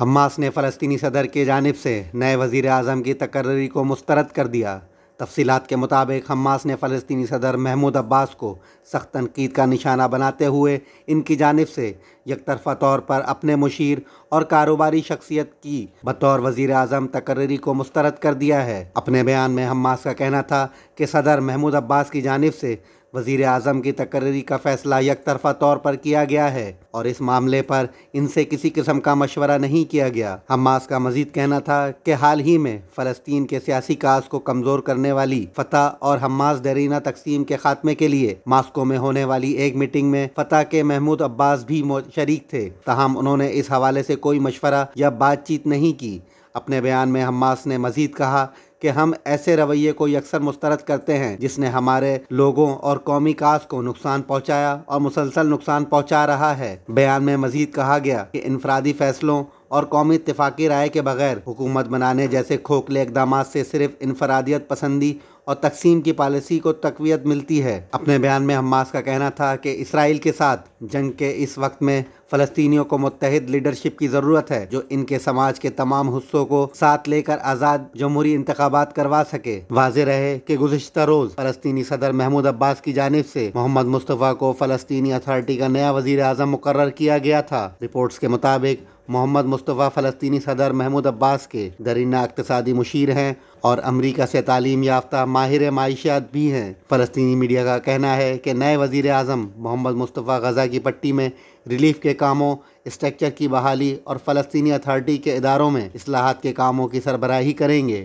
Hamas ने फ़लस्तनी सदर की जानब से नए वज़ी अजम की तकर्री को मुस्तरद कर दिया तफसीत के मुताबिक हमास ने फ़लस्तनी सदर महमूद अब्बास को सख्त तनकीद का निशाना बनाते हुए इनकी जानब से तरफा तौर पर अपने मुशीर और कारोबारी शख्सियत की बतौर वज़ी अजम तकर्री को मुस्तरद कर दिया है अपने बयान में हमास का कहना था कि सदर महमूद अब्बास की जानब से वजीर आजम की तकर्री का फैसला एक तरफा तौर पर किया गया है और इस मामले पर इनसे किसी किस्म का मशवरा नहीं किया गया हमास का मजीद कहना था कि हाल ही में फ़लस्तीन के सियासी काज को कमज़ोर करने वाली फतेह और हमास दरीना तकसीम के खात्मे के लिए मास्को में होने वाली एक मीटिंग में फतेह के महमूद अब्बास भी शरीक थे तहम उन्होंने इस हवाले से कोई मशवरा या बातचीत नहीं की अपने बयान में हमास ने मजीद कहा कि हम ऐसे रवैये को यकसर मुस्तरद करते हैं जिसने हमारे लोगों और कौमी काज को नुकसान पहुँचाया और मुसलसल नुकसान पहुँचा रहा है बयान में मजीद कहा गया कि इनफरादी फैसलों और कौमी इतफाक़ी राय के बगैर हुकूमत बनाने जैसे खोखले इकदाम से सिर्फ इनफरादियत पसंदी और तकसीम की पॉलिसी को तकवीत मिलती है अपने बयान में हमास का कहना था कि इसराइल के साथ जंग के इस वक्त में फलस्तियों को मुतहद लीडरशिप की ज़रूरत है जो इनके समाज के तमाम हिस्सों को साथ लेकर आज़ाद जमहूरी इंतबात करवा सके वाज रहे कि गुजशत रोज़ फलस्तनी सदर महमूद अब्बास की जानब से मोहम्मद मुस्तफ़ा को फलस्तनी अथार्टी का नया वजी अजम मुकर किया गया था रिपोर्ट्स के मुताबिक मोहम्मद मुस्तफ़ा फ़लस्तनी सदर महमूद अब्बास के दरीना इकतदी मुशीर हैं और अमरीका से तालीम याफ्ता माहिर माइशियात भी हैं फ़लस्तनी मीडिया का कहना है कि नए वज़ी अजम मोहम्मद मुस्तफ़ा गज़ा की पट्टी में रिलीफ के कामों स्ट्रक्चर की बहाली और फ़लस्तनी अथार्टी के इदारों में असलाहत के कामों की सरबराही करेंगे